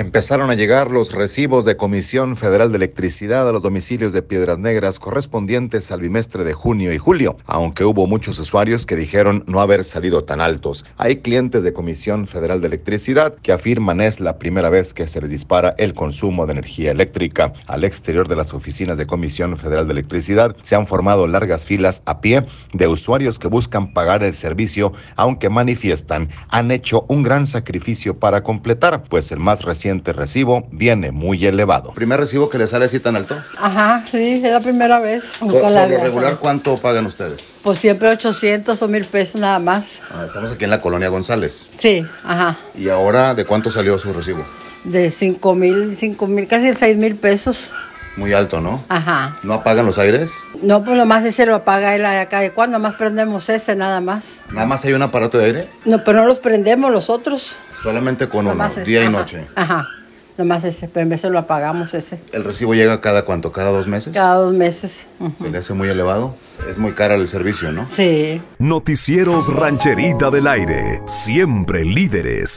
Empezaron a llegar los recibos de Comisión Federal de Electricidad a los domicilios de Piedras Negras correspondientes al bimestre de junio y julio, aunque hubo muchos usuarios que dijeron no haber salido tan altos. Hay clientes de Comisión Federal de Electricidad que afirman es la primera vez que se les dispara el consumo de energía eléctrica. Al exterior de las oficinas de Comisión Federal de Electricidad se han formado largas filas a pie de usuarios que buscan pagar el servicio, aunque manifiestan han hecho un gran sacrificio para completar, pues el más reciente recibo viene muy elevado. ¿Primer recibo que le sale así tan alto? Ajá, sí, es la primera vez. Por, lo regular, ¿cuánto pagan ustedes? Pues siempre 800 o 1000 pesos nada más. Ah, estamos aquí en la colonia González. Sí, ajá. ¿Y ahora de cuánto salió su recibo? De 5 mil, 5 mil, casi 6 mil pesos muy alto, ¿no? Ajá. ¿No apagan los aires? No, pues lo más ese lo apaga él acá. ¿Y cuándo más prendemos ese nada más? ¿Nada más hay un aparato de aire? No, pero no los prendemos los otros. Solamente con uno, día y noche. Ajá. Nomás ese, pero en vez de lo apagamos ese. ¿El recibo llega cada cuánto? ¿Cada dos meses? Cada dos meses. ¿Se le hace muy elevado? Es muy cara el servicio, ¿no? Sí. Noticieros Rancherita del Aire. Siempre líderes.